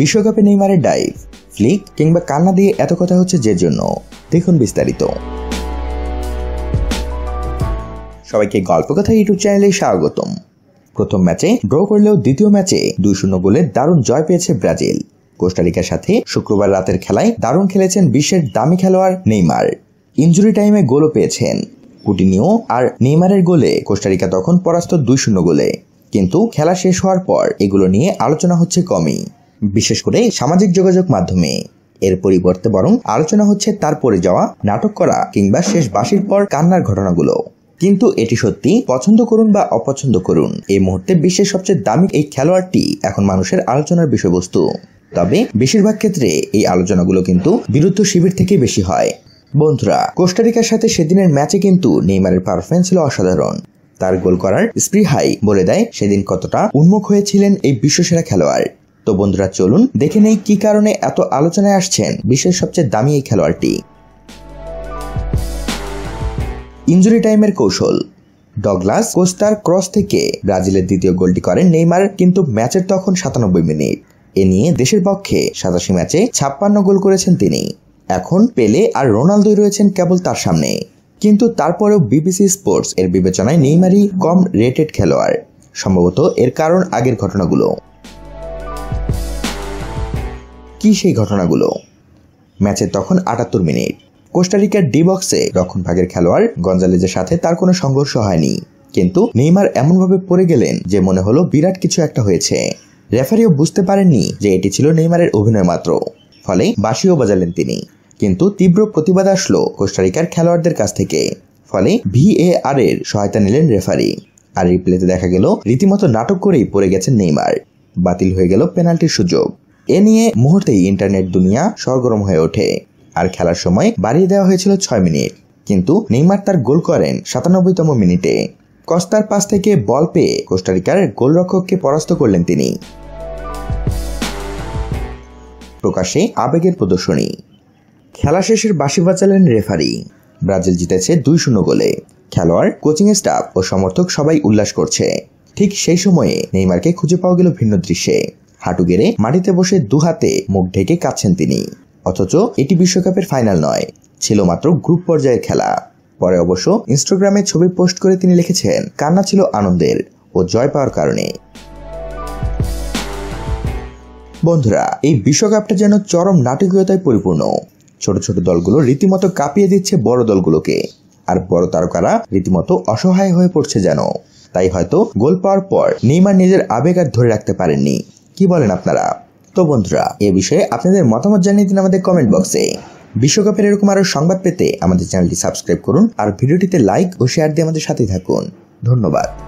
বিশ্বকাপে নেইমারের dive Flick কিংবা কান্না দিয়ে এত কথা হচ্ছে যে জন্য দেখুন বিস্তারিত সবাইকে গল্প কথা ইউটিউব চ্যানেলে স্বাগতম প্রথম ম্যাচে ড্র করলেও দ্বিতীয় ম্যাচে দুই শূন্য গোলে দারুণ জয় পেয়েছে ব্রাজিল কোস্টারিকার সাথে শুক্রবার রাতের খেলায় দারুণ খেলেছেন বিশ্বের দামি খেলোয়াড় নেইমার ইঞ্জুরি টাইমে গোলও পেয়েছেন কুটিনিও আর নেইমারের গোলে কোস্টারিকা তখন পরাস্ত দুই শূন্য গোলে কিন্তু খেলা শেষ হওয়ার পর এগুলো নিয়ে আলোচনা হচ্ছে কমই বিশেষ করে সামাজিক যোগাযোগ মাধ্যমে এর পরিবর্তে বরং আলোচনা হচ্ছে তার পড়ে যাওয়া নাটক করা কিংবা শেষ বাসির পর কান্নার ঘটনাগুলো কিন্তু এটি সত্যি পছন্দ করুন বা অপছন্দ করুন এই মুহূর্তে বিশ্বের সবচেয়ে দামি এই খেলোয়াড়টি এখন মানুষের আলোচনার বিষয়বস্তু তবে বেশিরভাগ ক্ষেত্রে এই আলোচনাগুলো কিন্তু বিরুদ্ধ শিবির থেকে বেশি হয় বন্ধুরা কোস্টারিকার সাথে সেদিনের ম্যাচে কিন্তু নেইমারের পারফরমেন্স ছিল অসাধারণ তার গোল করার স্প্রিহাই বলে দেয় সেদিন কতটা উন্মুখ হয়েছিলেন এই বিশ্বসেরা খেলোয়াড় তো বন্ধুরা চলুন দেখে নেই কি কারণে এত আলোচনায় আসছেন বিশ্বের সবচেয়ে দামি এই খেলোয়াড়টি ইঞ্জুরি টাইমের কৌশল ডগলাস কোস্তার ক্রস থেকে ব্রাজিলের দ্বিতীয় গোলটি করেন নেইমার কিন্তু ম্যাচের তখন সাতানব্বই মিনিট এ নিয়ে দেশের পক্ষে সাতাশি ম্যাচে ছাপ্পান্ন গোল করেছেন তিনি এখন পেলে আর রোনালদোই রয়েছেন কেবল তার সামনে কিন্তু তারপরেও বিবিসি স্পোর্টস এর বিবেচনায় নেইমারই কম রেটেড খেলোয়াড় সম্ভবত এর কারণ আগের ঘটনাগুলো কি সেই ঘটনাগুলো ম্যাচের তখন আটাত্তর মিনিট কোস্টারিকার ডি বক্সে ভাগের খেলোয়াড় গঞ্জালেজের সাথে তার কোনো সংঘর্ষ হয়নি কিন্তু নেইমার এমনভাবে পড়ে গেলেন যে মনে হলো বিরাট কিছু একটা হয়েছে রেফারিও বুঝতে পারেননি যে এটি ছিল নেইমারের অভিনয় মাত্র ফলে বাঁশিও বাজালেন তিনি কিন্তু তীব্র প্রতিবাদ আসলো কোস্টারিকার খেলোয়াড়দের কাছ থেকে ফলে ভিএআর এর সহায়তা নিলেন রেফারি আর রিপ্লেতে দেখা গেল রীতিমতো নাটক করেই পড়ে গেছেন নেইমার বাতিল হয়ে গেল পেনাল্টির সুযোগ এ নিয়ে মুহূর্তেই ইন্টারনেট দুনিয়া সরগরম হয়ে ওঠে আর খেলার সময় বাড়িয়ে দেওয়া হয়েছিল ছয় মিনিট কিন্তু নেইমার তার গোল করেন সাতানব্বইতম মিনিটে কস্তার পাস থেকে বল পেয়ে কোস্টারিকার গোলরক্ষককে পরাস্ত করলেন তিনি প্রকাশে আবেগের প্রদর্শনী খেলা শেষের বাঁশি বাঁচালেন রেফারি ব্রাজিল জিতেছে দুই শূন্য গোলে খেলোয়াড় কোচিং স্টাফ ও সমর্থক সবাই উল্লাস করছে ঠিক সেই সময়ে নেইমারকে খুঁজে পাওয়া গেল ভিন্ন দৃশ্যে হাঁটু গেড়ে মাটিতে বসে দুহাতে মুখ ঢেকে কাঁদছেন তিনি অথচ এটি বিশ্বকাপের ফাইনাল নয় ছিল মাত্র গ্রুপ পর্যায়ের খেলা পরে অবশ্য ইনস্টাগ্রামে ছবি পোস্ট করে তিনি লিখেছেন কান্না ছিল আনন্দের ও জয় পাওয়ার কারণে বন্ধুরা এই বিশ্বকাপটা যেন চরম নাটকীয়তায় পরিপূর্ণ ছোট ছোট দলগুলো রীতিমতো কাঁপিয়ে দিচ্ছে বড় দলগুলোকে আর বড় তারকারা রীতিমতো অসহায় হয়ে পড়ছে যেন তাই হয়তো গোল পাওয়ার পর নেইমার নিজের আবেগ আর ধরে রাখতে পারেননি কি বলেন আপনারা তো বন্ধুরা এ বিষয়ে আপনাদের মতামত জানিয়ে দিন আমাদের কমেন্ট বক্সে বিশ্বকাপের এরকম আরও সংবাদ পেতে আমাদের চ্যানেলটি সাবস্ক্রাইব করুন আর ভিডিওটিতে লাইক ও শেয়ার দিয়ে আমাদের সাথে থাকুন ধন্যবাদ